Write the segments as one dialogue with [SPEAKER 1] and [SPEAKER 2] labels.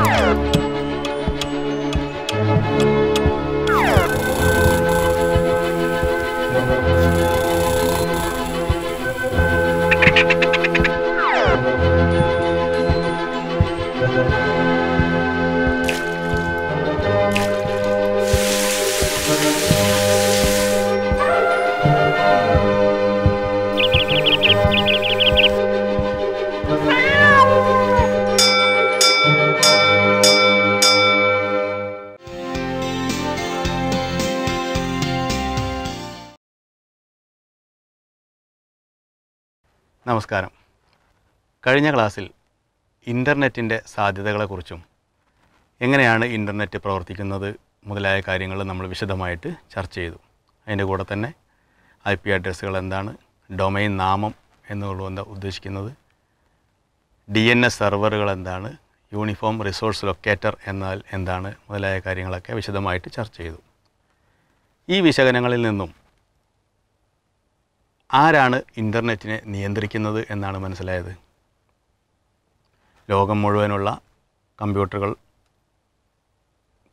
[SPEAKER 1] Oh! കഴിഞ്ഞ ക്ലാസ്സിൽ ഇൻ്റർനെറ്റിൻ്റെ സാധ്യതകളെക്കുറിച്ചും എങ്ങനെയാണ് ഇൻ്റർനെറ്റ് പ്രവർത്തിക്കുന്നത് മുതലായ കാര്യങ്ങൾ നമ്മൾ വിശദമായിട്ട് ചർച്ച ചെയ്തു അതിൻ്റെ കൂടെ തന്നെ ഐ പി അഡ്രസ്സുകൾ എന്താണ് ഡൊമൈൻ നാമം എന്നുള്ളത് എന്താ ഉദ്ദേശിക്കുന്നത് ഡി എൻ എസ് സെർവറുകൾ എന്താണ് യൂണിഫോം റിസോഴ്സ് ലൊക്കേറ്റർ എന്നാൽ എന്താണ് മുതലായ കാര്യങ്ങളൊക്കെ വിശദമായിട്ട് ചർച്ച ചെയ്തു ഈ വിശകലനങ്ങളിൽ നിന്നും ആരാണ് ഇൻ്റർനെറ്റിനെ നിയന്ത്രിക്കുന്നത് എന്നാണ് മനസ്സിലായത് ലോകം മുഴുവനുള്ള കമ്പ്യൂട്ടറുകൾ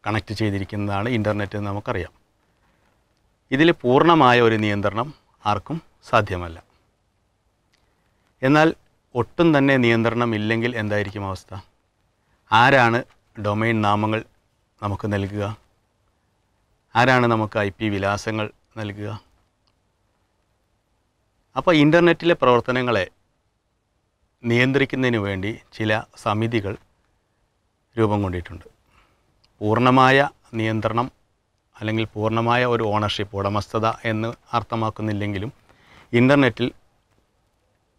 [SPEAKER 1] കണക്റ്റ് ചെയ്തിരിക്കുന്നതാണ് ഇൻ്റർനെറ്റ് എന്ന് നമുക്കറിയാം ഇതിൽ പൂർണ്ണമായ ഒരു നിയന്ത്രണം ആർക്കും സാധ്യമല്ല എന്നാൽ ഒട്ടും തന്നെ നിയന്ത്രണം ഇല്ലെങ്കിൽ എന്തായിരിക്കും അവസ്ഥ ആരാണ് ഡൊമൈൻ നാമങ്ങൾ നമുക്ക് നൽകുക ആരാണ് നമുക്ക് ഐ പി വിലാസങ്ങൾ നൽകുക അപ്പോൾ ഇൻ്റർനെറ്റിലെ പ്രവർത്തനങ്ങളെ നിയന്ത്രിക്കുന്നതിന് വേണ്ടി ചില സമിതികൾ രൂപം കൊണ്ടിട്ടുണ്ട് പൂർണ്ണമായ നിയന്ത്രണം അല്ലെങ്കിൽ പൂർണ്ണമായ ഒരു ഓണർഷിപ്പ് ഉടമസ്ഥത എന്ന് അർത്ഥമാക്കുന്നില്ലെങ്കിലും ഇൻ്റർനെറ്റിൽ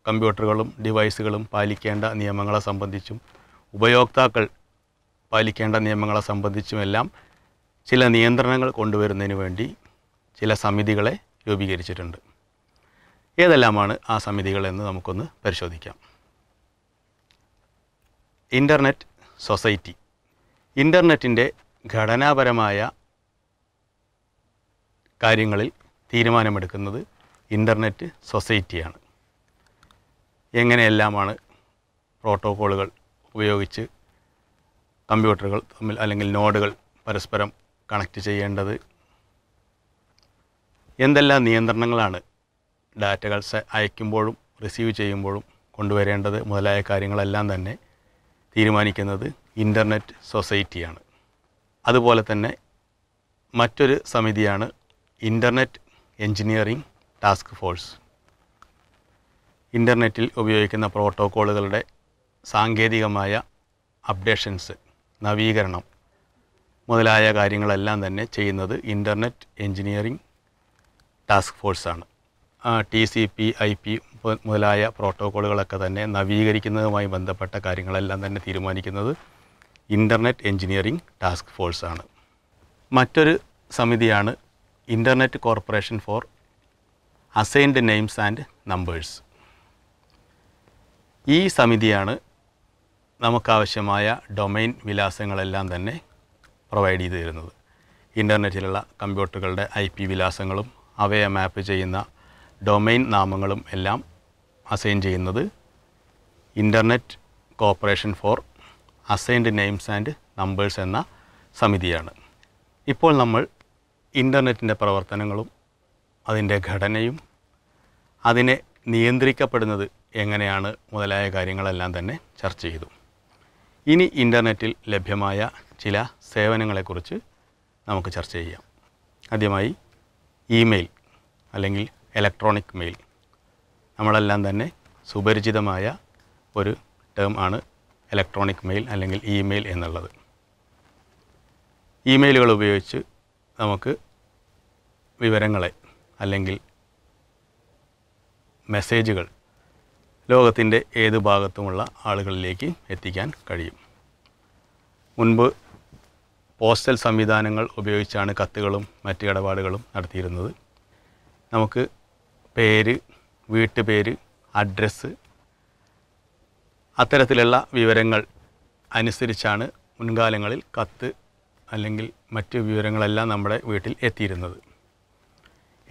[SPEAKER 1] കമ്പ്യൂട്ടറുകളും ഡിവൈസുകളും പാലിക്കേണ്ട നിയമങ്ങളെ സംബന്ധിച്ചും ഉപയോക്താക്കൾ പാലിക്കേണ്ട നിയമങ്ങളെ സംബന്ധിച്ചുമെല്ലാം ചില നിയന്ത്രണങ്ങൾ കൊണ്ടുവരുന്നതിന് വേണ്ടി ചില സമിതികളെ രൂപീകരിച്ചിട്ടുണ്ട് ഏതെല്ലാമാണ് ആ സമിതികളെന്ന് നമുക്കൊന്ന് പരിശോധിക്കാം ഇൻ്റർനെറ്റ് സൊസൈറ്റി ഇൻ്റർനെറ്റിൻ്റെ ഘടനാപരമായ കാര്യങ്ങളിൽ തീരുമാനമെടുക്കുന്നത് ഇൻ്റർനെറ്റ് സൊസൈറ്റിയാണ് എങ്ങനെയെല്ലാമാണ് പ്രോട്ടോക്കോളുകൾ ഉപയോഗിച്ച് കമ്പ്യൂട്ടറുകൾ തമ്മിൽ അല്ലെങ്കിൽ നോഡുകൾ പരസ്പരം കണക്റ്റ് ചെയ്യേണ്ടത് എന്തെല്ലാം നിയന്ത്രണങ്ങളാണ് ഡാറ്റകൾ അയക്കുമ്പോഴും റിസീവ് ചെയ്യുമ്പോഴും കൊണ്ടുവരേണ്ടത് മുതലായ കാര്യങ്ങളെല്ലാം തന്നെ തീരുമാനിക്കുന്നത് ഇൻ്റർനെറ്റ് സൊസൈറ്റിയാണ് അതുപോലെ തന്നെ മറ്റൊരു സമിതിയാണ് ഇൻ്റർനെറ്റ് എഞ്ചിനീയറിംഗ് ടാസ്ക് ഫോഴ്സ് ഇൻ്റർനെറ്റിൽ ഉപയോഗിക്കുന്ന പ്രോട്ടോക്കോളുകളുടെ സാങ്കേതികമായ അപ്ഡേഷൻസ് നവീകരണം മുതലായ കാര്യങ്ങളെല്ലാം തന്നെ ചെയ്യുന്നത് ഇൻ്റർനെറ്റ് എഞ്ചിനീയറിംഗ് ടാസ്ക് ഫോഴ്സാണ് T C P I P മുതലായ പ്രോട്ടോക്കോളുകളൊക്കെ തന്നെ നവീകരിക്കുന്നതുമായി ബന്ധപ്പെട്ട കാര്യങ്ങളെല്ലാം തന്നെ തീരുമാനിക്കുന്നത് ഇൻ്റർനെറ്റ് എഞ്ചിനീയറിംഗ് ടാസ്ക് ഫോഴ്സാണ് മറ്റൊരു സമിതിയാണ് internet corporation for assigned names and numbers ഈ സമിതിയാണ് നമുക്കാവശ്യമായ ഡൊമൈൻ വിലാസങ്ങളെല്ലാം തന്നെ പ്രൊവൈഡ് ചെയ്തു തരുന്നത് ഇൻ്റർനെറ്റിലുള്ള കമ്പ്യൂട്ടറുകളുടെ ഐ പി വിലാസങ്ങളും അവയെ മാപ്പ് ചെയ്യുന്ന ഡൊമൈൻ നാമങ്ങളും എല്ലാം അസൈൻ ചെയ്യുന്നത് internet corporation for assigned names and numbers എന്ന സമിതിയാണ് ഇപ്പോൾ നമ്മൾ ഇൻ്റർനെറ്റിൻ്റെ പ്രവർത്തനങ്ങളും അതിൻ്റെ ഘടനയും അതിനെ നിയന്ത്രിക്കപ്പെടുന്നത് എങ്ങനെയാണ് മുതലായ കാര്യങ്ങളെല്ലാം തന്നെ ചർച്ച ചെയ്തു ഇനി ഇൻ്റർനെറ്റിൽ ലഭ്യമായ ചില സേവനങ്ങളെക്കുറിച്ച് നമുക്ക് ചർച്ച ചെയ്യാം ആദ്യമായി ഇമെയിൽ അല്ലെങ്കിൽ ഇലക്ട്രോണിക് മെയിൽ നമ്മളെല്ലാം തന്നെ സുപരിചിതമായ ഒരു ടേം ആണ് ഇലക്ട്രോണിക് മെയിൽ അല്ലെങ്കിൽ ഇമെയിൽ എന്നുള്ളത് ഇമെയിലുകൾ ഉപയോഗിച്ച് നമുക്ക് വിവരങ്ങളെ അല്ലെങ്കിൽ മെസ്സേജുകൾ ലോകത്തിൻ്റെ ഏത് ഭാഗത്തുമുള്ള ആളുകളിലേക്ക് എത്തിക്കാൻ കഴിയും മുൻപ് പോസ്റ്റൽ സംവിധാനങ്ങൾ ഉപയോഗിച്ചാണ് കത്തുകളും മറ്റ് ഇടപാടുകളും നടത്തിയിരുന്നത് നമുക്ക് പേര് വീട്ടുപേര് അഡ്രസ്സ് അത്തരത്തിലുള്ള വിവരങ്ങൾ അനുസരിച്ചാണ് മുൻകാലങ്ങളിൽ കത്ത് അല്ലെങ്കിൽ മറ്റ് വിവരങ്ങളെല്ലാം നമ്മുടെ വീട്ടിൽ എത്തിയിരുന്നത്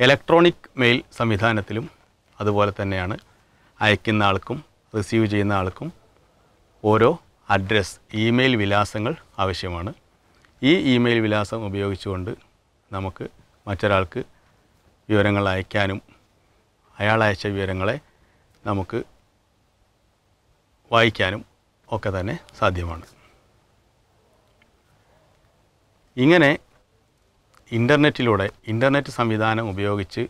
[SPEAKER 1] ഇലക്ട്രോണിക് മെയിൽ സംവിധാനത്തിലും അതുപോലെ തന്നെയാണ് അയക്കുന്ന ആൾക്കും റിസീവ് ചെയ്യുന്ന ആൾക്കും ഓരോ അഡ്രസ്സ് ഇമെയിൽ വിലാസങ്ങൾ ആവശ്യമാണ് ഈ ഇമെയിൽ വിലാസം ഉപയോഗിച്ചുകൊണ്ട് നമുക്ക് മറ്റൊരാൾക്ക് വിവരങ്ങൾ അയക്കാനും അയാൾ അയച്ച വിവരങ്ങളെ നമുക്ക് വായിക്കാനും ഒക്കെ തന്നെ സാധ്യമാണ് ഇങ്ങനെ ഇൻ്റർനെറ്റിലൂടെ ഇൻ്റർനെറ്റ് സംവിധാനം ഉപയോഗിച്ച്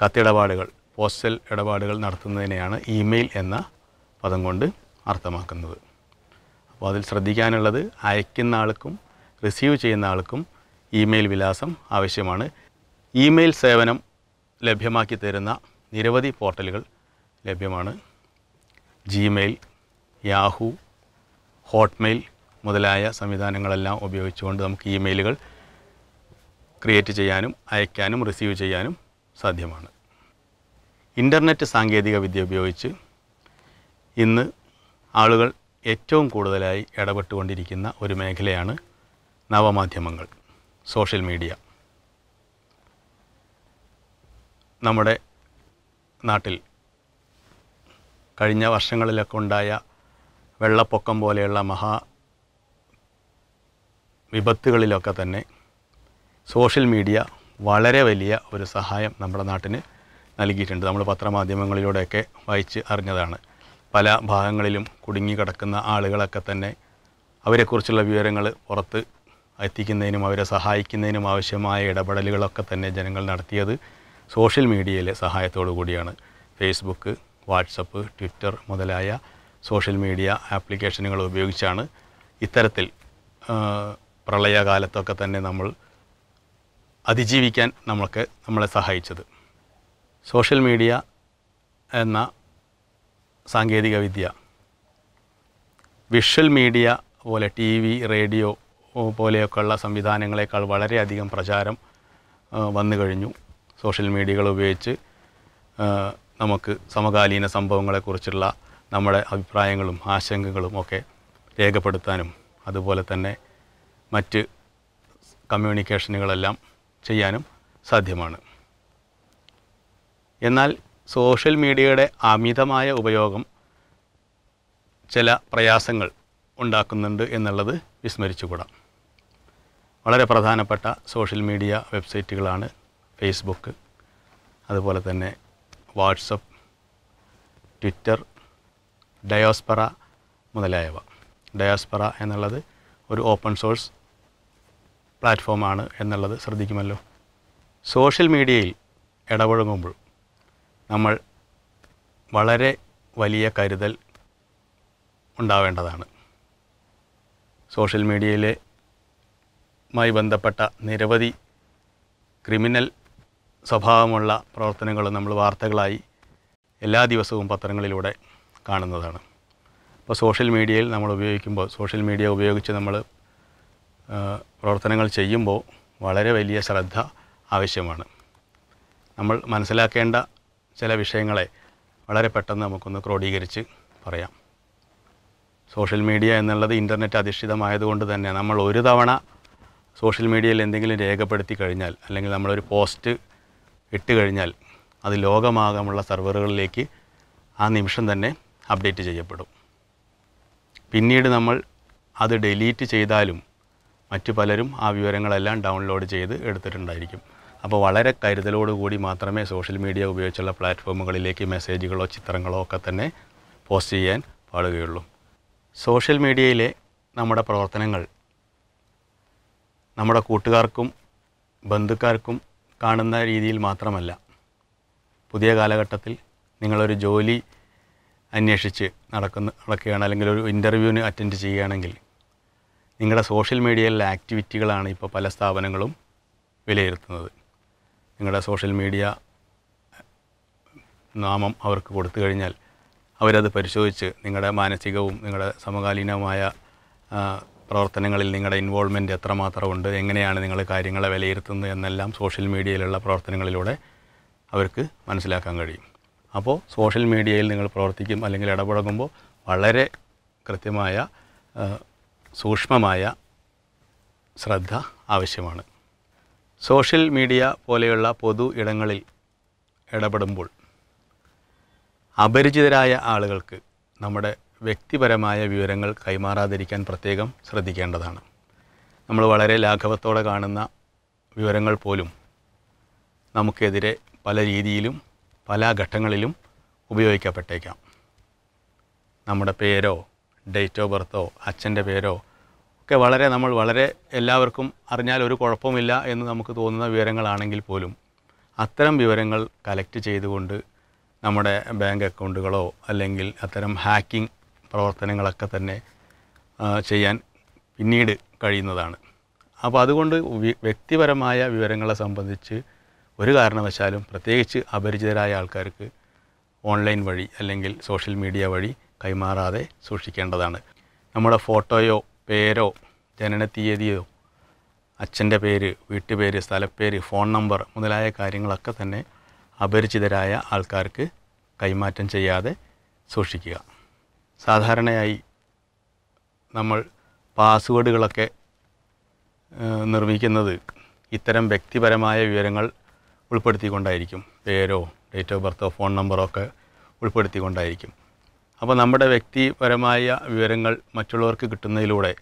[SPEAKER 1] കത്തിടപാടുകൾ പോസ്റ്റൽ ഇടപാടുകൾ നടത്തുന്നതിനെയാണ് ഇമെയിൽ എന്ന പദം കൊണ്ട് അർത്ഥമാക്കുന്നത് അപ്പോൾ അതിൽ ശ്രദ്ധിക്കാനുള്ളത് അയക്കുന്ന ആൾക്കും റിസീവ് ചെയ്യുന്ന ആൾക്കും ഇമെയിൽ വിലാസം ആവശ്യമാണ് ഇമെയിൽ സേവനം ലഭ്യമാക്കി തരുന്ന നിരവധി പോർട്ടലുകൾ ലഭ്യമാണ് ജിമെയിൽ യാഹു ഹോട്ട്മെയിൽ മുതലായ സംവിധാനങ്ങളെല്ലാം ഉപയോഗിച്ചുകൊണ്ട് നമുക്ക് ഇമെയിലുകൾ ക്രിയേറ്റ് ചെയ്യാനും അയക്കാനും റിസീവ് ചെയ്യാനും സാധ്യമാണ് ഇൻ്റർനെറ്റ് സാങ്കേതിക വിദ്യ ഉപയോഗിച്ച് ഇന്ന് ആളുകൾ ഏറ്റവും കൂടുതലായി ഇടപെട്ടുകൊണ്ടിരിക്കുന്ന ഒരു മേഖലയാണ് നവമാധ്യമങ്ങൾ സോഷ്യൽ മീഡിയ നമ്മുടെ നാട്ടിൽ കഴിഞ്ഞ വർഷങ്ങളിലൊക്കെ ഉണ്ടായ വെള്ളപ്പൊക്കം പോലെയുള്ള മഹാ വിപത്തുകളിലൊക്കെ തന്നെ സോഷ്യൽ മീഡിയ വളരെ വലിയ ഒരു സഹായം നമ്മുടെ നാട്ടിന് നൽകിയിട്ടുണ്ട് നമ്മൾ പത്രമാധ്യമങ്ങളിലൂടെയൊക്കെ വായിച്ച് അറിഞ്ഞതാണ് പല ഭാഗങ്ങളിലും കുടുങ്ങിക്കിടക്കുന്ന ആളുകളൊക്കെ തന്നെ അവരെക്കുറിച്ചുള്ള വിവരങ്ങൾ പുറത്ത് എത്തിക്കുന്നതിനും അവരെ സഹായിക്കുന്നതിനും ആവശ്യമായ ഇടപെടലുകളൊക്കെ തന്നെ ജനങ്ങൾ നടത്തിയത് സോഷ്യൽ മീഡിയയിലെ സഹായത്തോടു കൂടിയാണ് ഫേസ്ബുക്ക് വാട്സപ്പ് ട്വിറ്റർ മുതലായ സോഷ്യൽ മീഡിയ ആപ്ലിക്കേഷനുകൾ ഉപയോഗിച്ചാണ് ഇത്തരത്തിൽ പ്രളയകാലത്തൊക്കെ തന്നെ നമ്മൾ അതിജീവിക്കാൻ നമ്മൾക്ക് നമ്മളെ സഹായിച്ചത് സോഷ്യൽ മീഡിയ എന്ന സാങ്കേതികവിദ്യ വിഷ്വൽ മീഡിയ പോലെ ടി വി റേഡിയോ പോലെയൊക്കെയുള്ള സംവിധാനങ്ങളെക്കാൾ വളരെയധികം പ്രചാരം വന്നു കഴിഞ്ഞു സോഷ്യൽ മീഡിയകൾ ഉപയോഗിച്ച് നമുക്ക് സമകാലീന സംഭവങ്ങളെക്കുറിച്ചുള്ള നമ്മുടെ അഭിപ്രായങ്ങളും ആശങ്കകളും ഒക്കെ രേഖപ്പെടുത്താനും അതുപോലെ തന്നെ മറ്റ് കമ്മ്യൂണിക്കേഷനുകളെല്ലാം ചെയ്യാനും സാധ്യമാണ് എന്നാൽ സോഷ്യൽ മീഡിയയുടെ അമിതമായ ഉപയോഗം ചില പ്രയാസങ്ങൾ ഉണ്ടാക്കുന്നുണ്ട് എന്നുള്ളത് വിസ്മരിച്ചുകൂടാം വളരെ പ്രധാനപ്പെട്ട സോഷ്യൽ മീഡിയ വെബ്സൈറ്റുകളാണ് ഫേസ്ബുക്ക് അതുപോലെ തന്നെ വാട്സപ്പ് ട്വിറ്റർ ഡയോസ്പറ മുതലായവ ഡയോസ്പറ എന്നുള്ളത് ഒരു ഓപ്പൺ സോഴ്സ് പ്ലാറ്റ്ഫോമാണ് എന്നുള്ളത് ശ്രദ്ധിക്കുമല്ലോ സോഷ്യൽ മീഡിയയിൽ ഇടപഴകുമ്പോൾ നമ്മൾ വളരെ വലിയ കരുതൽ ഉണ്ടാവേണ്ടതാണ് സോഷ്യൽ മീഡിയയിലെ മായി ബന്ധപ്പെട്ട നിരവധി ക്രിമിനൽ സ്വഭാവമുള്ള പ്രവർത്തനങ്ങൾ നമ്മൾ വാർത്തകളായി എല്ലാ ദിവസവും പത്രങ്ങളിലൂടെ കാണുന്നതാണ് അപ്പോൾ സോഷ്യൽ മീഡിയയിൽ നമ്മൾ ഉപയോഗിക്കുമ്പോൾ സോഷ്യൽ മീഡിയ ഉപയോഗിച്ച് നമ്മൾ പ്രവർത്തനങ്ങൾ ചെയ്യുമ്പോൾ വളരെ വലിയ ശ്രദ്ധ ആവശ്യമാണ് നമ്മൾ മനസ്സിലാക്കേണ്ട ചില വിഷയങ്ങളെ വളരെ പെട്ടെന്ന് നമുക്കൊന്ന് ക്രോഡീകരിച്ച് പറയാം സോഷ്യൽ മീഡിയ എന്നുള്ളത് ഇൻ്റർനെറ്റ് അധിഷ്ഠിതമായതുകൊണ്ട് തന്നെ നമ്മൾ ഒരു തവണ സോഷ്യൽ മീഡിയയിൽ എന്തെങ്കിലും രേഖപ്പെടുത്തി കഴിഞ്ഞാൽ അല്ലെങ്കിൽ നമ്മളൊരു പോസ്റ്റ് ഇട്ട് കഴിഞ്ഞാൽ അത് ലോകമാകമുള്ള സെർവറുകളിലേക്ക് ആ നിമിഷം തന്നെ അപ്ഡേറ്റ് ചെയ്യപ്പെടും പിന്നീട് നമ്മൾ അത് ഡിലീറ്റ് ചെയ്താലും മറ്റു പലരും ആ വിവരങ്ങളെല്ലാം ഡൗൺലോഡ് ചെയ്ത് എടുത്തിട്ടുണ്ടായിരിക്കും അപ്പോൾ വളരെ കരുതലോടുകൂടി മാത്രമേ സോഷ്യൽ മീഡിയ ഉപയോഗിച്ചുള്ള പ്ലാറ്റ്ഫോമുകളിലേക്ക് മെസ്സേജുകളോ ചിത്രങ്ങളോ ഒക്കെ തന്നെ പോസ്റ്റ് ചെയ്യാൻ പാടുകയുള്ളൂ സോഷ്യൽ മീഡിയയിലെ നമ്മുടെ പ്രവർത്തനങ്ങൾ നമ്മുടെ കൂട്ടുകാർക്കും ബന്ധുക്കാർക്കും കാണുന്ന രീതിയിൽ മാത്രമല്ല പുതിയ കാലഘട്ടത്തിൽ നിങ്ങളൊരു ജോലി അന്വേഷിച്ച് നടക്കുന്ന നടക്കുകയാണ് അല്ലെങ്കിൽ ഒരു ഇൻ്റർവ്യൂവിന് അറ്റൻഡ് ചെയ്യുകയാണെങ്കിൽ നിങ്ങളുടെ സോഷ്യൽ മീഡിയയിലെ ആക്ടിവിറ്റികളാണ് ഇപ്പോൾ പല സ്ഥാപനങ്ങളും വിലയിരുത്തുന്നത് നിങ്ങളുടെ സോഷ്യൽ മീഡിയ നാമം അവർക്ക് കൊടുത്തു കഴിഞ്ഞാൽ അവരത് പരിശോധിച്ച് നിങ്ങളുടെ മാനസികവും നിങ്ങളുടെ സമകാലീനവുമായ പ്രവർത്തനങ്ങളിൽ നിങ്ങളുടെ ഇൻവോൾവ്മെൻറ്റ് എത്രമാത്രം ഉണ്ട് എങ്ങനെയാണ് നിങ്ങൾ കാര്യങ്ങളെ വിലയിരുത്തുന്നത് എന്നെല്ലാം സോഷ്യൽ മീഡിയയിലുള്ള പ്രവർത്തനങ്ങളിലൂടെ അവർക്ക് മനസ്സിലാക്കാൻ കഴിയും അപ്പോൾ സോഷ്യൽ മീഡിയയിൽ നിങ്ങൾ പ്രവർത്തിക്കും അല്ലെങ്കിൽ ഇടപഴകുമ്പോൾ വളരെ കൃത്യമായ സൂക്ഷ്മമായ ശ്രദ്ധ ആവശ്യമാണ് സോഷ്യൽ മീഡിയ പോലെയുള്ള പൊതു ഇടങ്ങളിൽ ഇടപെടുമ്പോൾ അപരിചിതരായ ആളുകൾക്ക് നമ്മുടെ വ്യക്തിപരമായ വിവരങ്ങൾ കൈമാറാതിരിക്കാൻ പ്രത്യേകം ശ്രദ്ധിക്കേണ്ടതാണ് നമ്മൾ വളരെ ലാഘവത്തോടെ കാണുന്ന വിവരങ്ങൾ പോലും നമുക്കെതിരെ പല രീതിയിലും പല ഘട്ടങ്ങളിലും ഉപയോഗിക്കപ്പെട്ടേക്കാം നമ്മുടെ പേരോ ഡേറ്റ് ഓഫ് ബർത്തോ അച്ഛൻ്റെ പേരോ ഒക്കെ വളരെ നമ്മൾ വളരെ എല്ലാവർക്കും അറിഞ്ഞാൽ ഒരു കുഴപ്പമില്ല എന്ന് നമുക്ക് തോന്നുന്ന വിവരങ്ങളാണെങ്കിൽ പോലും അത്തരം വിവരങ്ങൾ കലക്റ്റ് ചെയ്തുകൊണ്ട് നമ്മുടെ ബാങ്ക് അക്കൗണ്ടുകളോ അല്ലെങ്കിൽ അത്തരം ഹാക്കിംഗ് പ്രവർത്തനങ്ങളൊക്കെ തന്നെ ചെയ്യാൻ പിന്നീട് കഴിയുന്നതാണ് അപ്പോൾ അതുകൊണ്ട് വ്യക്തിപരമായ വിവരങ്ങളെ സംബന്ധിച്ച് ഒരു കാരണവശാലും പ്രത്യേകിച്ച് അപരിചിതരായ ആൾക്കാർക്ക് ഓൺലൈൻ വഴി അല്ലെങ്കിൽ സോഷ്യൽ മീഡിയ വഴി കൈമാറാതെ സൂക്ഷിക്കേണ്ടതാണ് നമ്മുടെ ഫോട്ടോയോ പേരോ ജനന തീയതിയോ അച്ഛൻ്റെ പേര് വീട്ടുപേര് സ്ഥലപ്പേര് ഫോൺ നമ്പർ മുതലായ കാര്യങ്ങളൊക്കെ തന്നെ അപരിചിതരായ ആൾക്കാർക്ക് കൈമാറ്റം ചെയ്യാതെ സൂക്ഷിക്കുക സാധാരണയായി നമ്മൾ പാസ്വേഡുകളൊക്കെ നിർമ്മിക്കുന്നത് ഇത്തരം വ്യക്തിപരമായ വിവരങ്ങൾ ഉൾപ്പെടുത്തിക്കൊണ്ടായിരിക്കും പേരോ ഡേറ്റ് ഓഫ് ബർത്തോ ഫോൺ നമ്പറോ ഒക്കെ ഉൾപ്പെടുത്തിക്കൊണ്ടായിരിക്കും അപ്പോൾ നമ്മുടെ വ്യക്തിപരമായ വിവരങ്ങൾ മറ്റുള്ളവർക്ക് കിട്ടുന്നതിലൂടെ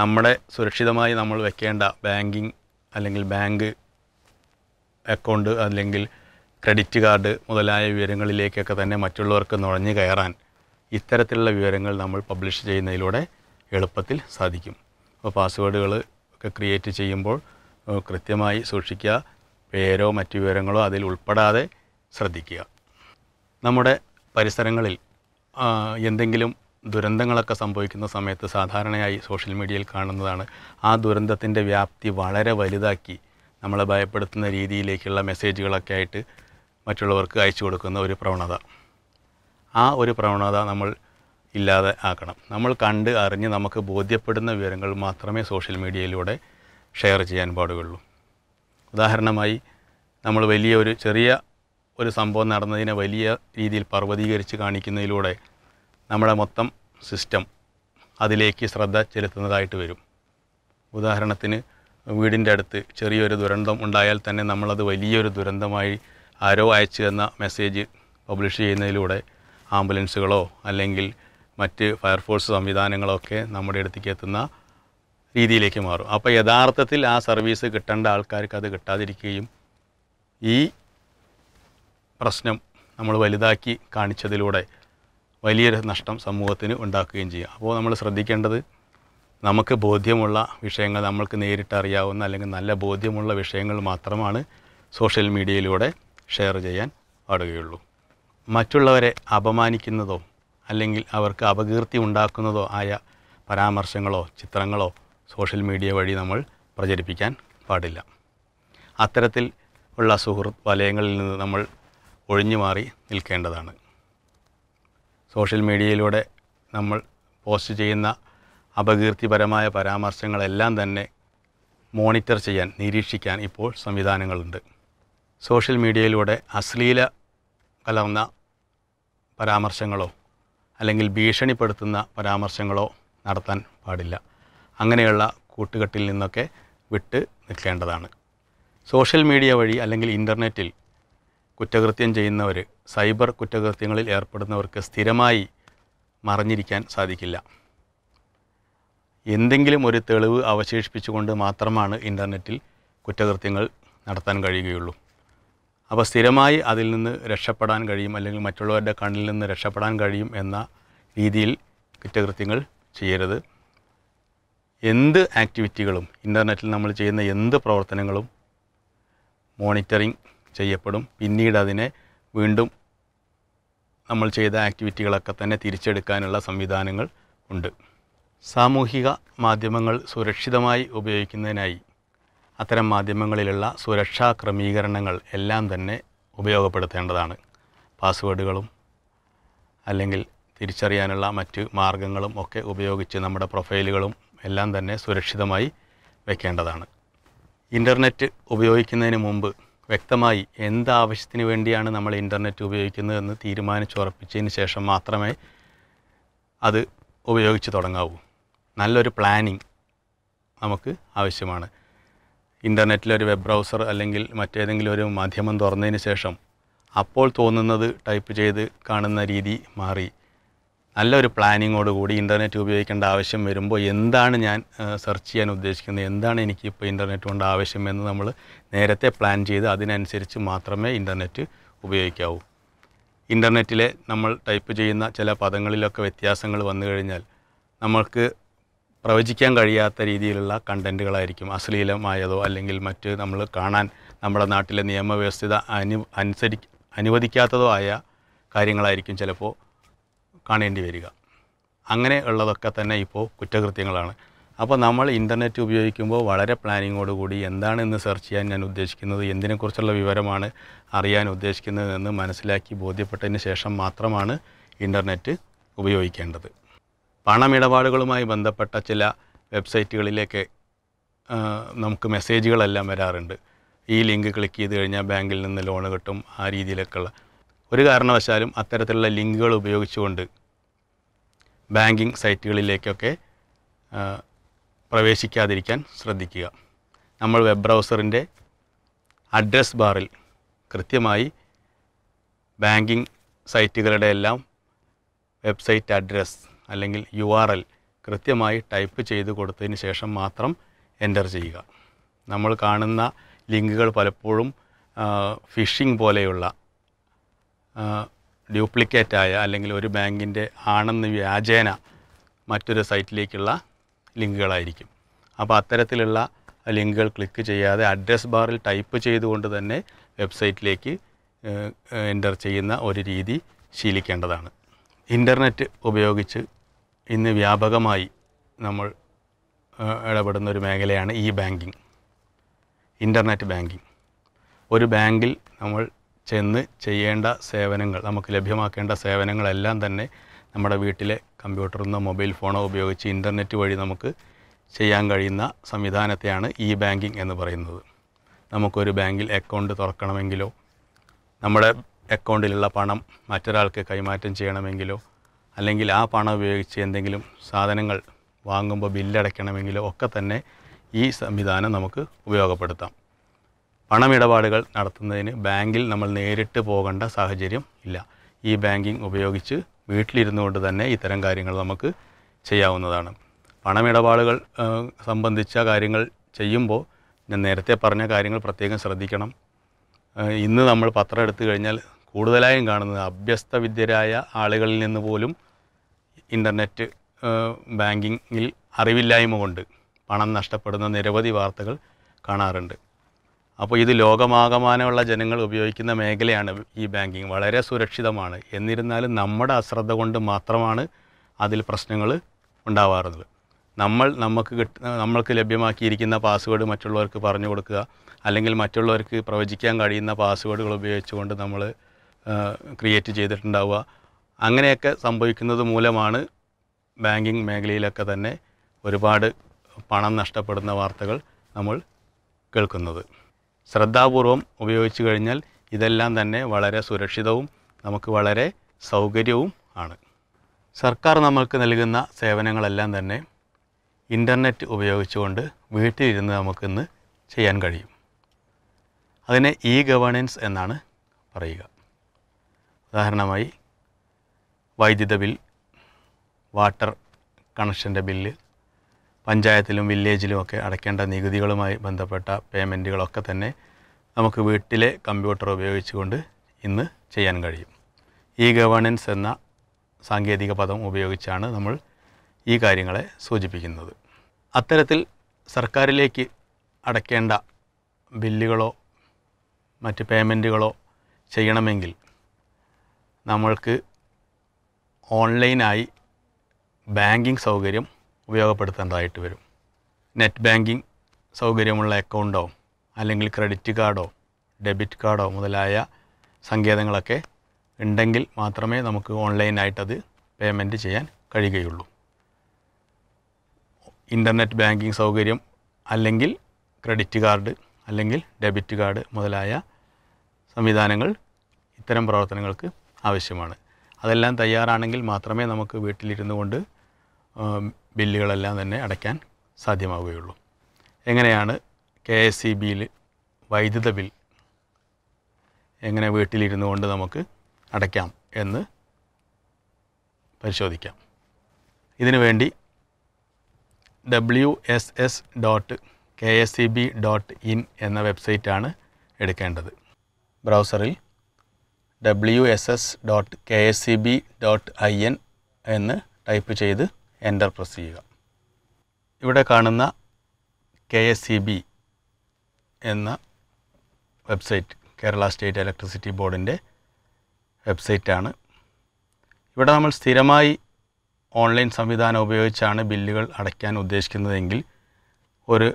[SPEAKER 1] നമ്മുടെ സുരക്ഷിതമായി നമ്മൾ വെക്കേണ്ട ബാങ്കിങ് അല്ലെങ്കിൽ ബാങ്ക് അക്കൗണ്ട് അല്ലെങ്കിൽ ക്രെഡിറ്റ് കാർഡ് മുതലായ വിവരങ്ങളിലേക്കൊക്കെ തന്നെ മറ്റുള്ളവർക്ക് നുഴഞ്ഞു കയറാൻ ഇത്തരത്തിലുള്ള വിവരങ്ങൾ നമ്മൾ പബ്ലിഷ് ചെയ്യുന്നതിലൂടെ എളുപ്പത്തിൽ സാധിക്കും അപ്പോൾ പാസ്വേഡുകൾ ഒക്കെ ക്രിയേറ്റ് ചെയ്യുമ്പോൾ കൃത്യമായി സൂക്ഷിക്കുക പേരോ മറ്റു വിവരങ്ങളോ അതിൽ ഉൾപ്പെടാതെ ശ്രദ്ധിക്കുക നമ്മുടെ പരിസരങ്ങളിൽ എന്തെങ്കിലും ദുരന്തങ്ങളൊക്കെ സംഭവിക്കുന്ന സമയത്ത് സാധാരണയായി സോഷ്യൽ മീഡിയയിൽ കാണുന്നതാണ് ആ ദുരന്തത്തിൻ്റെ വ്യാപ്തി വളരെ വലുതാക്കി നമ്മളെ ഭയപ്പെടുത്തുന്ന രീതിയിലേക്കുള്ള മെസ്സേജുകളൊക്കെ ആയിട്ട് മറ്റുള്ളവർക്ക് അയച്ചു കൊടുക്കുന്ന ഒരു പ്രവണത ആ ഒരു പ്രവണത നമ്മൾ ഇല്ലാതെ ആക്കണം നമ്മൾ കണ്ട് അറിഞ്ഞ് നമുക്ക് ബോധ്യപ്പെടുന്ന വിവരങ്ങൾ മാത്രമേ സോഷ്യൽ മീഡിയയിലൂടെ ഷെയർ ചെയ്യാൻ പാടുകയുള്ളൂ ഉദാഹരണമായി നമ്മൾ വലിയ ഒരു ചെറിയ ഒരു സംഭവം നടന്നതിനെ വലിയ രീതിയിൽ പർവ്വതീകരിച്ച് കാണിക്കുന്നതിലൂടെ നമ്മുടെ മൊത്തം സിസ്റ്റം അതിലേക്ക് ശ്രദ്ധ ചെലുത്തുന്നതായിട്ട് വരും ഉദാഹരണത്തിന് വീടിൻ്റെ അടുത്ത് ചെറിയൊരു ദുരന്തം ഉണ്ടായാൽ തന്നെ നമ്മളത് വലിയൊരു ദുരന്തമായി ആരോ അയച്ചു തന്ന മെസ്സേജ് പബ്ലിഷ് ചെയ്യുന്നതിലൂടെ ആംബുലൻസുകളോ അല്ലെങ്കിൽ മറ്റ് ഫയർഫോഴ്സ് സംവിധാനങ്ങളോ ഒക്കെ നമ്മുടെ അടുത്തേക്ക് എത്തുന്ന രീതിയിലേക്ക് മാറും അപ്പോൾ യഥാർത്ഥത്തിൽ ആ സർവീസ് കിട്ടേണ്ട ആൾക്കാർക്ക് അത് കിട്ടാതിരിക്കുകയും ഈ പ്രശ്നം നമ്മൾ വലുതാക്കി കാണിച്ചതിലൂടെ വലിയൊരു നഷ്ടം സമൂഹത്തിന് ഉണ്ടാക്കുകയും ചെയ്യും അപ്പോൾ നമ്മൾ ശ്രദ്ധിക്കേണ്ടത് നമുക്ക് ബോധ്യമുള്ള വിഷയങ്ങൾ നമ്മൾക്ക് നേരിട്ടറിയാവുന്ന അല്ലെങ്കിൽ നല്ല ബോധ്യമുള്ള വിഷയങ്ങൾ മാത്രമാണ് സോഷ്യൽ മീഡിയയിലൂടെ ഷെയർ ചെയ്യാൻ പാടുകയുള്ളൂ മറ്റുള്ളവരെ അപമാനിക്കുന്നതോ അല്ലെങ്കിൽ അവർക്ക് അപകീർത്തി ഉണ്ടാക്കുന്നതോ ആയ പരാമർശങ്ങളോ ചിത്രങ്ങളോ സോഷ്യൽ മീഡിയ വഴി നമ്മൾ പ്രചരിപ്പിക്കാൻ പാടില്ല അത്തരത്തിൽ ഉള്ള സുഹൃത്ത് വലയങ്ങളിൽ നിന്ന് നമ്മൾ ഒഴിഞ്ഞു മാറി നിൽക്കേണ്ടതാണ് സോഷ്യൽ മീഡിയയിലൂടെ നമ്മൾ പോസ്റ്റ് ചെയ്യുന്ന അപകീർത്തിപരമായ പരാമർശങ്ങളെല്ലാം തന്നെ മോണിറ്റർ ചെയ്യാൻ നിരീക്ഷിക്കാൻ ഇപ്പോൾ സംവിധാനങ്ങളുണ്ട് സോഷ്യൽ മീഡിയയിലൂടെ അശ്ലീല കലർന്ന പരാമർശങ്ങളോ അല്ലെങ്കിൽ ഭീഷണിപ്പെടുത്തുന്ന പരാമർശങ്ങളോ നടത്താൻ പാടില്ല അങ്ങനെയുള്ള കൂട്ടുകെട്ടിൽ നിന്നൊക്കെ വിട്ട് നിൽക്കേണ്ടതാണ് സോഷ്യൽ മീഡിയ വഴി അല്ലെങ്കിൽ ഇൻ്റർനെറ്റിൽ കുറ്റകൃത്യം ചെയ്യുന്നവർ സൈബർ കുറ്റകൃത്യങ്ങളിൽ ഏർപ്പെടുന്നവർക്ക് സ്ഥിരമായി മറഞ്ഞിരിക്കാൻ സാധിക്കില്ല എന്തെങ്കിലും ഒരു തെളിവ് അവശേഷിപ്പിച്ചുകൊണ്ട് മാത്രമാണ് ഇൻ്റർനെറ്റിൽ കുറ്റകൃത്യങ്ങൾ നടത്താൻ കഴിയുകയുള്ളൂ അപ്പോൾ സ്ഥിരമായി അതിൽ നിന്ന് രക്ഷപ്പെടാൻ കഴിയും അല്ലെങ്കിൽ മറ്റുള്ളവരുടെ കണ്ണിൽ നിന്ന് രക്ഷപ്പെടാൻ കഴിയും എന്ന രീതിയിൽ കുറ്റകൃത്യങ്ങൾ ചെയ്യരുത് എന്ത് ആക്ടിവിറ്റികളും ഇൻ്റർനെറ്റിൽ നമ്മൾ ചെയ്യുന്ന എന്ത് പ്രവർത്തനങ്ങളും മോണിറ്ററിങ് ചെയ്യപ്പെടും പിന്നീട് അതിനെ വീണ്ടും നമ്മൾ ചെയ്ത ആക്ടിവിറ്റികളൊക്കെ തന്നെ തിരിച്ചെടുക്കാനുള്ള സംവിധാനങ്ങൾ ഉണ്ട് സാമൂഹിക മാധ്യമങ്ങൾ സുരക്ഷിതമായി ഉപയോഗിക്കുന്നതിനായി അത്തരം മാധ്യമങ്ങളിലുള്ള സുരക്ഷാ ക്രമീകരണങ്ങൾ എല്ലാം തന്നെ ഉപയോഗപ്പെടുത്തേണ്ടതാണ് പാസ്വേഡുകളും അല്ലെങ്കിൽ തിരിച്ചറിയാനുള്ള മറ്റ് മാർഗങ്ങളും ഒക്കെ ഉപയോഗിച്ച് നമ്മുടെ പ്രൊഫൈലുകളും എല്ലാം തന്നെ സുരക്ഷിതമായി വെക്കേണ്ടതാണ് ഇൻ്റർനെറ്റ് ഉപയോഗിക്കുന്നതിന് മുമ്പ് വ്യക്തമായി എന്ത് ആവശ്യത്തിന് വേണ്ടിയാണ് നമ്മൾ ഇൻ്റർനെറ്റ് ഉപയോഗിക്കുന്നതെന്ന് തീരുമാനിച്ചുറപ്പിച്ചതിന് ശേഷം മാത്രമേ അത് ഉപയോഗിച്ച് തുടങ്ങാവൂ നല്ലൊരു പ്ലാനിങ് നമുക്ക് ആവശ്യമാണ് ഇൻ്റർനെറ്റിലൊരു വെബ് ബ്രൗസർ അല്ലെങ്കിൽ മറ്റേതെങ്കിലും ഒരു മാധ്യമം തുറന്നതിന് ശേഷം അപ്പോൾ തോന്നുന്നത് ടൈപ്പ് ചെയ്ത് കാണുന്ന രീതി മാറി നല്ലൊരു പ്ലാനിങ്ങോടുകൂടി ഇൻ്റർനെറ്റ് ഉപയോഗിക്കേണ്ട ആവശ്യം വരുമ്പോൾ എന്താണ് ഞാൻ സെർച്ച് ചെയ്യാൻ ഉദ്ദേശിക്കുന്നത് എന്താണ് എനിക്കിപ്പോൾ ഇൻ്റർനെറ്റ് കൊണ്ട് ആവശ്യമെന്ന് നമ്മൾ നേരത്തെ പ്ലാൻ ചെയ്ത് അതിനനുസരിച്ച് മാത്രമേ ഇൻ്റർനെറ്റ് ഉപയോഗിക്കാവൂ ഇൻ്റർനെറ്റിലെ നമ്മൾ ടൈപ്പ് ചെയ്യുന്ന ചില പദങ്ങളിലൊക്കെ വ്യത്യാസങ്ങൾ വന്നു കഴിഞ്ഞാൽ നമ്മൾക്ക് പ്രവചിക്കാൻ കഴിയാത്ത രീതിയിലുള്ള കണ്ടൻറ്റുകളായിരിക്കും അശ്ലീലമായതോ അല്ലെങ്കിൽ മറ്റ് നമ്മൾ കാണാൻ നമ്മുടെ നാട്ടിലെ നിയമവ്യവസ്ഥിത അനു അനുസരി അനുവദിക്കാത്തതോ ആയ കാര്യങ്ങളായിരിക്കും ചിലപ്പോൾ കാണേണ്ടി വരിക അങ്ങനെ ഉള്ളതൊക്കെ തന്നെ ഇപ്പോൾ കുറ്റകൃത്യങ്ങളാണ് അപ്പോൾ നമ്മൾ ഇൻ്റർനെറ്റ് ഉപയോഗിക്കുമ്പോൾ വളരെ കൂടി എന്താണ് ഇന്ന് സെർച്ച് ചെയ്യാൻ ഞാൻ ഉദ്ദേശിക്കുന്നത് എന്തിനെക്കുറിച്ചുള്ള വിവരമാണ് അറിയാൻ ഉദ്ദേശിക്കുന്നതെന്ന് മനസ്സിലാക്കി ബോധ്യപ്പെട്ടതിന് ശേഷം മാത്രമാണ് ഇൻ്റർനെറ്റ് ഉപയോഗിക്കേണ്ടത് പണമിടപാടുകളുമായി ബന്ധപ്പെട്ട ചില വെബ്സൈറ്റുകളിലേക്ക് നമുക്ക് മെസ്സേജുകളെല്ലാം വരാറുണ്ട് ഈ ലിങ്ക് ക്ലിക്ക് ചെയ്ത് കഴിഞ്ഞാൽ ബാങ്കിൽ നിന്ന് ലോൺ കിട്ടും ആ രീതിയിലൊക്കെയുള്ള ഒരു കാരണവശാലും അത്തരത്തിലുള്ള ലിങ്കുകൾ ഉപയോഗിച്ചുകൊണ്ട് ബാങ്കിങ് സൈറ്റുകളിലേക്കൊക്കെ പ്രവേശിക്കാതിരിക്കാൻ ശ്രദ്ധിക്കുക നമ്മൾ വെബ് ബ്രൗസറിൻ്റെ അഡ്രസ് ബാറിൽ കൃത്യമായി ബാങ്കിങ് സൈറ്റുകളുടെ എല്ലാം വെബ്സൈറ്റ് അഡ്രസ്സ് അല്ലെങ്കിൽ യു ആർ എൽ കൃത്യമായി ടൈപ്പ് ചെയ്ത് കൊടുത്തതിന് ശേഷം മാത്രം എൻ്റർ ചെയ്യുക നമ്മൾ കാണുന്ന ലിങ്കുകൾ പലപ്പോഴും ഫിഷിംഗ് പോലെയുള്ള ഡ്യൂപ്ലിക്കേറ്റായ അല്ലെങ്കിൽ ഒരു ബാങ്കിൻ്റെ ആണെന്ന് വ്യാജേന മറ്റൊരു സൈറ്റിലേക്കുള്ള ലിങ്കുകളായിരിക്കും അപ്പോൾ അത്തരത്തിലുള്ള ലിങ്കുകൾ ക്ലിക്ക് ചെയ്യാതെ അഡ്രസ് ബാറിൽ ടൈപ്പ് ചെയ്തുകൊണ്ട് തന്നെ വെബ്സൈറ്റിലേക്ക് എൻ്റർ ചെയ്യുന്ന ഒരു രീതി ശീലിക്കേണ്ടതാണ് ഇൻ്റർനെറ്റ് ഉപയോഗിച്ച് ഇന്ന് വ്യാപകമായി നമ്മൾ ഇടപെടുന്ന ഒരു മേഖലയാണ് ഇ ബാങ്കിങ് ഇൻ്റർനെറ്റ് ബാങ്കിങ് ഒരു ബാങ്കിൽ നമ്മൾ ചെന്ന് ചെയ്യേണ്ട സേവനങ്ങൾ നമുക്ക് ലഭ്യമാക്കേണ്ട സേവനങ്ങളെല്ലാം തന്നെ നമ്മുടെ വീട്ടിലെ കമ്പ്യൂട്ടറിൽ നിന്നോ മൊബൈൽ ഫോണോ ഉപയോഗിച്ച് ഇൻ്റർനെറ്റ് വഴി നമുക്ക് ചെയ്യാൻ കഴിയുന്ന സംവിധാനത്തെയാണ് ഇ ബാങ്കിങ് എന്ന് പറയുന്നത് നമുക്കൊരു ബാങ്കിൽ അക്കൗണ്ട് തുറക്കണമെങ്കിലോ നമ്മുടെ അക്കൗണ്ടിലുള്ള പണം മറ്റൊരാൾക്ക് കൈമാറ്റം ചെയ്യണമെങ്കിലോ അല്ലെങ്കിൽ ആ പണം ഉപയോഗിച്ച് എന്തെങ്കിലും സാധനങ്ങൾ വാങ്ങുമ്പോൾ ബില്ലടയ്ക്കണമെങ്കിലോ ഒക്കെ തന്നെ ഈ സംവിധാനം നമുക്ക് ഉപയോഗപ്പെടുത്താം പണമിടപാടുകൾ നടത്തുന്നതിന് ബാങ്കിൽ നമ്മൾ നേരിട്ട് പോകേണ്ട സാഹചര്യം ഇല്ല ഈ ബാങ്കിങ് ഉപയോഗിച്ച് വീട്ടിലിരുന്നു കൊണ്ട് തന്നെ ഇത്തരം കാര്യങ്ങൾ നമുക്ക് ചെയ്യാവുന്നതാണ് പണമിടപാടുകൾ സംബന്ധിച്ച കാര്യങ്ങൾ ചെയ്യുമ്പോൾ ഞാൻ നേരത്തെ പറഞ്ഞ കാര്യങ്ങൾ പ്രത്യേകം ശ്രദ്ധിക്കണം ഇന്ന് നമ്മൾ പത്രം എടുത്തു കഴിഞ്ഞാൽ കൂടുതലായും കാണുന്നത് അഭ്യസ്ത വിദ്യരായ ആളുകളിൽ നിന്ന് പോലും ഇൻ്റർനെറ്റ് ബാങ്കിങ്ങിൽ അറിവില്ലായ്മ കൊണ്ട് പണം നഷ്ടപ്പെടുന്ന നിരവധി വാർത്തകൾ കാണാറുണ്ട് അപ്പോൾ ഇത് ലോകമാകമാനമുള്ള ജനങ്ങൾ ഉപയോഗിക്കുന്ന മേഖലയാണ് ഈ ബാങ്കിങ് വളരെ സുരക്ഷിതമാണ് എന്നിരുന്നാലും നമ്മുടെ അശ്രദ്ധ കൊണ്ട് മാത്രമാണ് അതിൽ പ്രശ്നങ്ങൾ ഉണ്ടാവാറുള്ളത് നമ്മൾ നമുക്ക് കിട്ട നമ്മൾക്ക് ലഭ്യമാക്കിയിരിക്കുന്ന പാസ്വേഡ് മറ്റുള്ളവർക്ക് പറഞ്ഞു കൊടുക്കുക അല്ലെങ്കിൽ മറ്റുള്ളവർക്ക് പ്രവചിക്കാൻ കഴിയുന്ന പാസ്വേഡുകൾ ഉപയോഗിച്ചുകൊണ്ട് നമ്മൾ ക്രിയേറ്റ് ചെയ്തിട്ടുണ്ടാവുക അങ്ങനെയൊക്കെ സംഭവിക്കുന്നത് മൂലമാണ് ബാങ്കിങ് മേഖലയിലൊക്കെ തന്നെ ഒരുപാട് പണം നഷ്ടപ്പെടുന്ന വാർത്തകൾ നമ്മൾ കേൾക്കുന്നത് ശ്രദ്ധാപൂർവം ഉപയോഗിച്ചു കഴിഞ്ഞാൽ ഇതെല്ലാം തന്നെ വളരെ സുരക്ഷിതവും നമുക്ക് വളരെ സൗകര്യവും ആണ് സർക്കാർ നമ്മൾക്ക് നൽകുന്ന സേവനങ്ങളെല്ലാം തന്നെ ഇൻ്റർനെറ്റ് ഉപയോഗിച്ചുകൊണ്ട് വീട്ടിലിരുന്ന് നമുക്കിന്ന് ചെയ്യാൻ കഴിയും അതിനെ ഇ ഗവേണൻസ് എന്നാണ് പറയുക ഉദാഹരണമായി വൈദ്യുത ബിൽ വാട്ടർ കണക്ഷൻ്റെ ബില്ല് പഞ്ചായത്തിലും വില്ലേജിലും ഒക്കെ അടയ്ക്കേണ്ട നികുതികളുമായി ബന്ധപ്പെട്ട പേയ്മെൻറ്റുകളൊക്കെ തന്നെ നമുക്ക് വീട്ടിലെ കമ്പ്യൂട്ടർ ഉപയോഗിച്ചുകൊണ്ട് ഇന്ന് ചെയ്യാൻ കഴിയും ഈ ഗവേണൻസ് എന്ന സാങ്കേതിക പദം ഉപയോഗിച്ചാണ് നമ്മൾ ഈ കാര്യങ്ങളെ സൂചിപ്പിക്കുന്നത് അത്തരത്തിൽ സർക്കാരിലേക്ക് അടയ്ക്കേണ്ട ബില്ലുകളോ മറ്റ് പേയ്മെൻറ്റുകളോ ചെയ്യണമെങ്കിൽ നമ്മൾക്ക് ഓൺലൈനായി ബാങ്കിങ് സൗകര്യം ഉപയോഗപ്പെടുത്തേണ്ടതായിട്ട് വരും നെറ്റ് ബാങ്കിങ് സൗകര്യമുള്ള അക്കൗണ്ടോ അല്ലെങ്കിൽ ക്രെഡിറ്റ് കാർഡോ ഡെബിറ്റ് കാർഡോ മുതലായ സങ്കേതങ്ങളൊക്കെ ഉണ്ടെങ്കിൽ മാത്രമേ നമുക്ക് ഓൺലൈനായിട്ടത് പേയ്മെൻറ്റ് ചെയ്യാൻ കഴിയുകയുള്ളൂ ഇൻ്റർനെറ്റ് ബാങ്കിങ് സൗകര്യം അല്ലെങ്കിൽ ക്രെഡിറ്റ് കാർഡ് അല്ലെങ്കിൽ ഡെബിറ്റ് കാർഡ് മുതലായ സംവിധാനങ്ങൾ ഇത്തരം പ്രവർത്തനങ്ങൾക്ക് ആവശ്യമാണ് അതെല്ലാം തയ്യാറാണെങ്കിൽ മാത്രമേ നമുക്ക് വീട്ടിലിരുന്നു കൊണ്ട് ബില്ലുകളെല്ലാം തന്നെ അടയ്ക്കാൻ സാധ്യമാവുകയുള്ളൂ എങ്ങനെയാണ് കെ എസ് സി ബിയിൽ വൈദ്യുത ബിൽ എങ്ങനെ വീട്ടിലിരുന്നു കൊണ്ട് നമുക്ക് അടയ്ക്കാം എന്ന് പരിശോധിക്കാം ഇതിനു വേണ്ടി W S S dot K S C B dot in എന്ന വെബ്സൈറ്റാണ് എടുക്കേണ്ടത് ബ്രൗസറിൽ W S S dot K S C B dot I N എന്ന് ടൈപ്പ് ചെയ്ത് എൻ്റർ പ്രസ് ചെയ്യുക ഇവിടെ കാണുന്ന കെ എസ് സി ബി എന്ന വെബ്സൈറ്റ് കേരള സ്റ്റേറ്റ് ഇലക്ട്രിസിറ്റി ബോർഡിൻ്റെ വെബ്സൈറ്റാണ് ഇവിടെ നമ്മൾ സ്ഥിരമായി ഓൺലൈൻ സംവിധാനം ഉപയോഗിച്ചാണ് ബില്ലുകൾ അടയ്ക്കാൻ ഉദ്ദേശിക്കുന്നതെങ്കിൽ ഒരു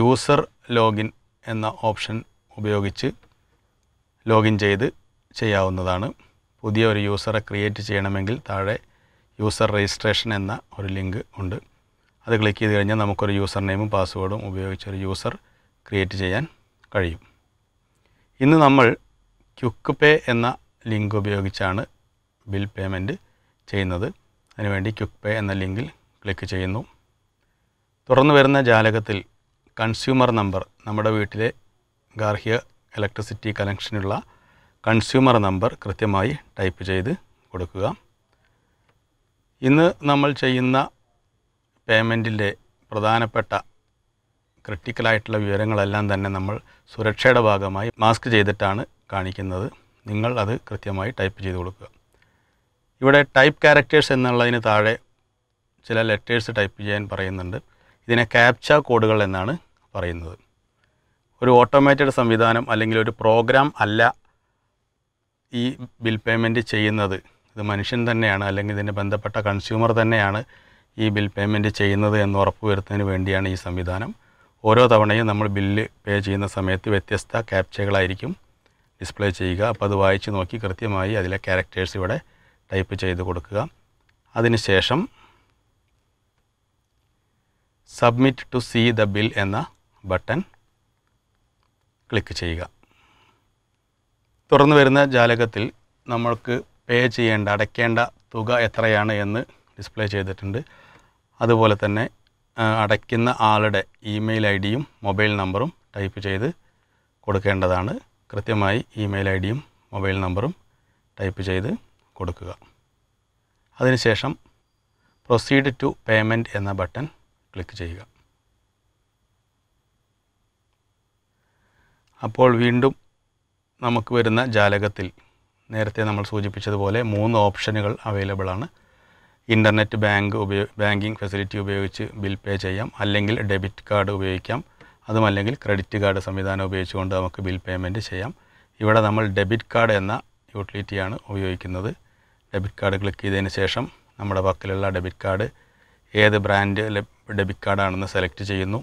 [SPEAKER 1] യൂസർ ലോഗിൻ എന്ന ഓപ്ഷൻ ഉപയോഗിച്ച് ലോഗിൻ ചെയ്ത് ചെയ്യാവുന്നതാണ് പുതിയ ഒരു യൂസറെ ക്രിയേറ്റ് ചെയ്യണമെങ്കിൽ താഴെ യൂസർ രജിസ്ട്രേഷൻ എന്ന ഒരു ലിങ്ക് ഉണ്ട് അത് ക്ലിക്ക് ചെയ്ത് കഴിഞ്ഞാൽ നമുക്കൊരു യൂസർ നെയിമും പാസ്വേഡും ഉപയോഗിച്ചൊരു യൂസർ ക്രിയേറ്റ് ചെയ്യാൻ കഴിയും ഇന്ന് നമ്മൾ ക്യുക്ക് പേ എന്ന ലിങ്ക് ഉപയോഗിച്ചാണ് ബിൽ പേയ്മെൻറ്റ് ചെയ്യുന്നത് അതിനുവേണ്ടി ക്യുക്ക് പേ എന്ന ലിങ്കിൽ ക്ലിക്ക് ചെയ്യുന്നു തുറന്നു വരുന്ന ജാലകത്തിൽ കൺസ്യൂമർ നമ്പർ നമ്മുടെ വീട്ടിലെ ഗാർഹിക ഇലക്ട്രിസിറ്റി കണക്ഷനുള്ള കൺസ്യൂമർ നമ്പർ കൃത്യമായി ടൈപ്പ് ചെയ്ത് കൊടുക്കുക ഇന്ന് നമ്മൾ ചെയ്യുന്ന പേയ്മെൻറ്റിൻ്റെ പ്രധാനപ്പെട്ട ക്രിട്ടിക്കലായിട്ടുള്ള വിവരങ്ങളെല്ലാം തന്നെ നമ്മൾ സുരക്ഷയുടെ ഭാഗമായി മാസ്ക് ചെയ്തിട്ടാണ് കാണിക്കുന്നത് നിങ്ങൾ അത് കൃത്യമായി ടൈപ്പ് ചെയ്ത് കൊടുക്കുക ഇവിടെ ടൈപ്പ് ക്യാരക്ടേഴ്സ് എന്നുള്ളതിന് താഴെ ചില ലെറ്റേഴ്സ് ടൈപ്പ് ചെയ്യാൻ പറയുന്നുണ്ട് ഇതിനെ ക്യാപ്ച കോഡുകൾ എന്നാണ് പറയുന്നത് ഒരു ഓട്ടോമേറ്റഡ് സംവിധാനം അല്ലെങ്കിൽ ഒരു പ്രോഗ്രാം അല്ല ഈ ബിൽ പേയ്മെൻറ്റ് ചെയ്യുന്നത് ഇത് മനുഷ്യൻ തന്നെയാണ് അല്ലെങ്കിൽ ഇതിൻ്റെ ബന്ധപ്പെട്ട കൺസ്യൂമർ തന്നെയാണ് ഈ ബിൽ പേയ്മെൻറ്റ് ചെയ്യുന്നത് എന്ന് ഉറപ്പുവരുത്തുന്നതിന് വേണ്ടിയാണ് ഈ സംവിധാനം ഓരോ തവണയും നമ്മൾ ബില്ല് പേ ചെയ്യുന്ന സമയത്ത് വ്യത്യസ്ത ക്യാപ്ചകളായിരിക്കും ഡിസ്പ്ലേ ചെയ്യുക അപ്പോൾ അത് വായിച്ച് നോക്കി കൃത്യമായി അതിലെ ക്യാരക്ടേഴ്സ് ഇവിടെ ടൈപ്പ് ചെയ്ത് കൊടുക്കുക അതിനുശേഷം submit to see the bill എന്ന ബട്ടൺ ക്ലിക്ക് ചെയ്യുക തുറന്നു വരുന്ന ജാലകത്തിൽ നമ്മൾക്ക് പേ ചെയ്യേണ്ട അടയ്ക്കേണ്ട തുക എത്രയാണ് എന്ന് ഡിസ്പ്ലേ ചെയ്തിട്ടുണ്ട് അതുപോലെ തന്നെ അടയ്ക്കുന്ന ആളുടെ ഇമെയിൽ ഐ ഡിയും മൊബൈൽ നമ്പറും ടൈപ്പ് ചെയ്ത് കൊടുക്കേണ്ടതാണ് കൃത്യമായി ഇമെയിൽ ഐ ഡിയും മൊബൈൽ നമ്പറും ടൈപ്പ് ചെയ്ത് കൊടുക്കുക അതിനുശേഷം പ്രൊസീഡ് ടു പേയ്മെൻറ്റ് എന്ന ബട്ടൺ ക്ലിക്ക് ചെയ്യുക അപ്പോൾ വീണ്ടും നമുക്ക് വരുന്ന ജാലകത്തിൽ നേരത്തെ നമ്മൾ സൂചിപ്പിച്ചതുപോലെ മൂന്ന് ഓപ്ഷനുകൾ അവൈലബിൾ ആണ് ഇൻ്റർനെറ്റ് ബാങ്ക് ഉപയോഗ ബാങ്കിങ് ഫെസിലിറ്റി ഉപയോഗിച്ച് ബിൽ പേ ചെയ്യാം അല്ലെങ്കിൽ ഡെബിറ്റ് കാർഡ് ഉപയോഗിക്കാം അതുമല്ലെങ്കിൽ ക്രെഡിറ്റ് കാർഡ് സംവിധാനം ഉപയോഗിച്ചുകൊണ്ട് നമുക്ക് ബിൽ പേയ്മെൻറ്റ് ചെയ്യാം ഇവിടെ നമ്മൾ ഡെബിറ്റ് കാർഡ് എന്ന യൂട്ടിലിറ്റിയാണ് ഉപയോഗിക്കുന്നത് ഡെബിറ്റ് കാർഡ് ക്ലിക്ക് ചെയ്തതിന് ശേഷം നമ്മുടെ പക്കലുള്ള ഡെബിറ്റ് കാർഡ് ഏത് ബ്രാൻഡ് ഡെബിറ്റ് കാർഡാണെന്ന് സെലക്ട് ചെയ്യുന്നു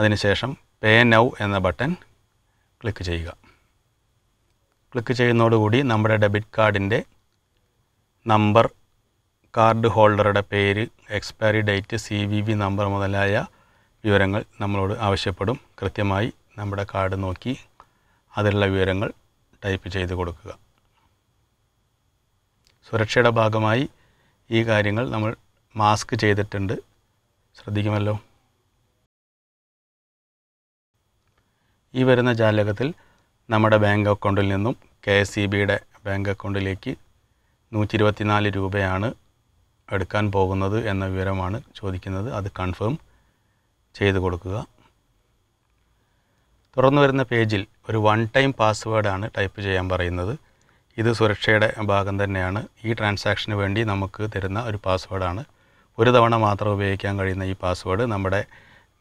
[SPEAKER 1] അതിനുശേഷം പേ നൗ എന്ന ബട്ടൺ ക്ലിക്ക് ചെയ്യുക ക്ലിക്ക് ചെയ്യുന്നതോടുകൂടി നമ്മുടെ ഡെബിറ്റ് കാർഡിൻ്റെ നമ്പർ കാർഡ് ഹോൾഡറുടെ പേര് expiry date C V V number മുതലായ വിവരങ്ങൾ നമ്മളോട് ആവശ്യപ്പെടും കൃത്യമായി നമ്മുടെ കാർഡ് നോക്കി അതിലുള്ള വിവരങ്ങൾ ടൈപ്പ് ചെയ്ത് കൊടുക്കുക സുരക്ഷയുടെ ഭാഗമായി ഈ കാര്യങ്ങൾ നമ്മൾ മാസ്ക് ചെയ്തിട്ടുണ്ട് ശ്രദ്ധിക്കുമല്ലോ ഈ വരുന്ന ജാലകത്തിൽ നമ്മുടെ ബാങ്ക് അക്കൗണ്ടിൽ നിന്നും കെ എസ് ഇ ബിയുടെ ബാങ്ക് അക്കൗണ്ടിലേക്ക് നൂറ്റി ഇരുപത്തിനാല് രൂപയാണ് എടുക്കാൻ പോകുന്നത് എന്ന വിവരമാണ് ചോദിക്കുന്നത് അത് കൺഫേം ചെയ്ത് കൊടുക്കുക തുറന്നു വരുന്ന പേജിൽ ഒരു വൺ ടൈം പാസ്വേഡാണ് ടൈപ്പ് ചെയ്യാൻ പറയുന്നത് ഇത് സുരക്ഷയുടെ ഭാഗം തന്നെയാണ് ഈ ട്രാൻസാക്ഷന് വേണ്ടി നമുക്ക് തരുന്ന ഒരു പാസ്വേഡാണ് ഒരു തവണ മാത്രം ഉപയോഗിക്കാൻ കഴിയുന്ന ഈ പാസ്വേഡ് നമ്മുടെ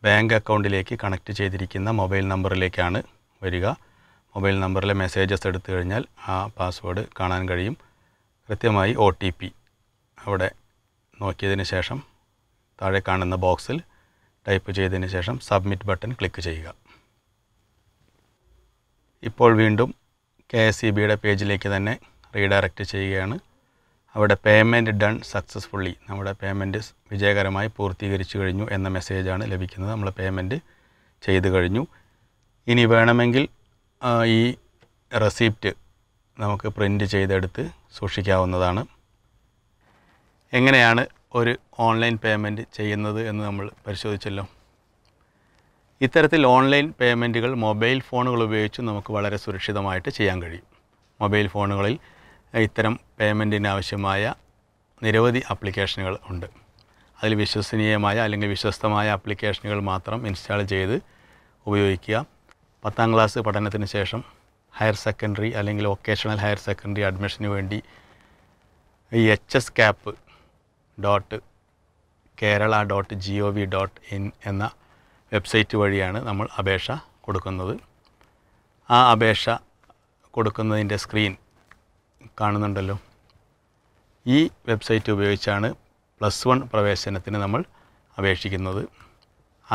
[SPEAKER 1] ബാങ്ക് അക്കൗണ്ടിലേക്ക് കണക്റ്റ് ചെയ്തിരിക്കുന്ന മൊബൈൽ നമ്പറിലേക്കാണ് വരിക മൊബൈൽ നമ്പറിലെ മെസ്സേജസ് എടുത്തു കഴിഞ്ഞാൽ ആ പാസ്വേഡ് കാണാൻ കഴിയും കൃത്യമായി ഒ ടി പി അവിടെ നോക്കിയതിന് ശേഷം താഴെ കാണുന്ന ബോക്സിൽ ടൈപ്പ് ചെയ്തതിന് ശേഷം സബ്മിറ്റ് ബട്ടൺ ക്ലിക്ക് ചെയ്യുക ഇപ്പോൾ വീണ്ടും കെ എസ് സി e ബിയുടെ പേജിലേക്ക് തന്നെ റീഡയറക്റ്റ് ചെയ്യുകയാണ് അവിടെ പേയ്മെൻറ്റ് ഡൺ സക്സസ്ഫുള്ളി നമ്മുടെ പേയ്മെൻറ്റ് വിജയകരമായി പൂർത്തീകരിച്ചു കഴിഞ്ഞു എന്ന മെസ്സേജാണ് ലഭിക്കുന്നത് നമ്മൾ പേയ്മെൻറ്റ് ചെയ്തു കഴിഞ്ഞു ഇനി വേണമെങ്കിൽ ഈ റെസിപ്റ്റ് നമുക്ക് പ്രിൻ്റ് ചെയ്തെടുത്ത് സൂക്ഷിക്കാവുന്നതാണ് എങ്ങനെയാണ് ഒരു ഓൺലൈൻ പേയ്മെൻറ്റ് ചെയ്യുന്നത് എന്ന് നമ്മൾ പരിശോധിച്ചല്ലോ ഇത്തരത്തിൽ ഓൺലൈൻ പേയ്മെൻറ്റുകൾ മൊബൈൽ ഫോണുകൾ ഉപയോഗിച്ച് നമുക്ക് വളരെ സുരക്ഷിതമായിട്ട് ചെയ്യാൻ കഴിയും മൊബൈൽ ഫോണുകളിൽ ഇത്തരം പേയ്മെൻറ്റിന് ആവശ്യമായ നിരവധി ആപ്ലിക്കേഷനുകൾ ഉണ്ട് അതിൽ വിശ്വസനീയമായ അല്ലെങ്കിൽ വിശ്വസ്തമായ ആപ്ലിക്കേഷനുകൾ മാത്രം ഇൻസ്റ്റാൾ ചെയ്ത് ഉപയോഗിക്കുക പത്താം ക്ലാസ് പഠനത്തിന് ശേഷം ഹയർ സെക്കൻഡറി അല്ലെങ്കിൽ വൊക്കേഷണൽ ഹയർ സെക്കൻഡറി അഡ്മിഷന് വേണ്ടി ഈ H S cap dot Kerala dot G O V dot in എന്ന വെബ്സൈറ്റ് വഴിയാണ് നമ്മൾ അപേക്ഷ കൊടുക്കുന്നത് ആ അപേക്ഷ കൊടുക്കുന്നതിൻ്റെ സ്ക്രീൻ കാണുന്നുണ്ടല്ലോ ഈ വെബ്സൈറ്റ് ഉപയോഗിച്ചാണ് പ്ലസ് വൺ പ്രവേശനത്തിന് നമ്മൾ അപേക്ഷിക്കുന്നത്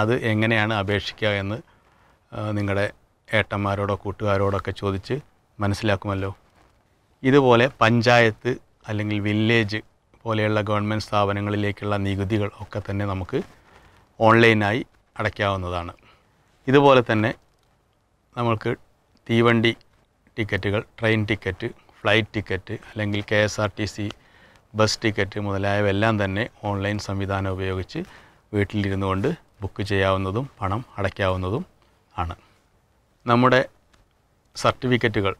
[SPEAKER 1] അത് എങ്ങനെയാണ് അപേക്ഷിക്കുക എന്ന് നിങ്ങളുടെ ഏട്ടന്മാരോടോ കൂട്ടുകാരോടൊക്കെ ചോദിച്ച് മനസ്സിലാക്കുമല്ലോ ഇതുപോലെ പഞ്ചായത്ത് അല്ലെങ്കിൽ വില്ലേജ് പോലെയുള്ള ഗവൺമെൻറ് സ്ഥാപനങ്ങളിലേക്കുള്ള നികുതികൾ ഒക്കെ തന്നെ നമുക്ക് ഓൺലൈനായി അടയ്ക്കാവുന്നതാണ് ഇതുപോലെ തന്നെ നമ്മൾക്ക് തീവണ്ടി ടിക്കറ്റുകൾ ട്രെയിൻ ടിക്കറ്റ് ഫ്ലൈറ്റ് ടിക്കറ്റ് അല്ലെങ്കിൽ K S R T C bus ticket മുതലായവയെല്ലാം തന്നെ ഓൺലൈൻ സംവിധാനം ഉപയോഗിച്ച് വീട്ടിലിരുന്നു കൊണ്ട് ബുക്ക് ചെയ്യാവുന്നതും പണം അടയ്ക്കാവുന്നതും ആണ് നമ്മുടെ സർട്ടിഫിക്കറ്റുകൾ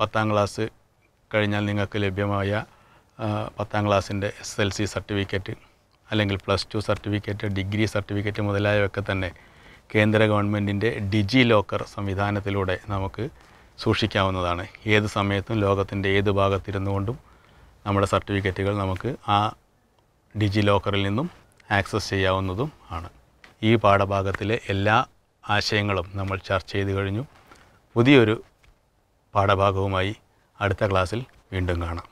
[SPEAKER 1] പത്താം ക്ലാസ് കഴിഞ്ഞാൽ നിങ്ങൾക്ക് ലഭ്യമായ പത്താം ക്ലാസ്സിൻ്റെ എസ് എൽ സി സർട്ടിഫിക്കറ്റ് അല്ലെങ്കിൽ plus two certificate degree certificate മുതലായവയൊക്കെ തന്നെ കേന്ദ്ര ഗവൺമെൻറ്റിൻ്റെ ഡിജി ലോക്കർ സംവിധാനത്തിലൂടെ നമുക്ക് സൂക്ഷിക്കാവുന്നതാണ് ഏത് സമയത്തും ലോകത്തിൻ്റെ ഏത് ഭാഗത്തിരുന്നു കൊണ്ടും നമ്മുടെ സർട്ടിഫിക്കറ്റുകൾ നമുക്ക് ആ ഡിജി ലോക്കറിൽ നിന്നും ആക്സസ് ചെയ്യാവുന്നതും ആണ് ഈ പാഠഭാഗത്തിലെ എല്ലാ ആശയങ്ങളും നമ്മൾ ചർച്ച ചെയ്ത് കഴിഞ്ഞു പുതിയൊരു പാഠഭാഗവുമായി അടുത്ത ക്ലാസ്സിൽ വീണ്ടും കാണാം